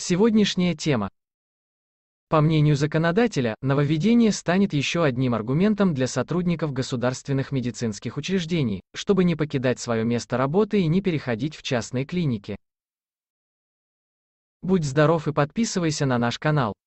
Сегодняшняя тема. По мнению законодателя, нововведение станет еще одним аргументом для сотрудников государственных медицинских учреждений, чтобы не покидать свое место работы и не переходить в частные клиники. Будь здоров и подписывайся на наш канал.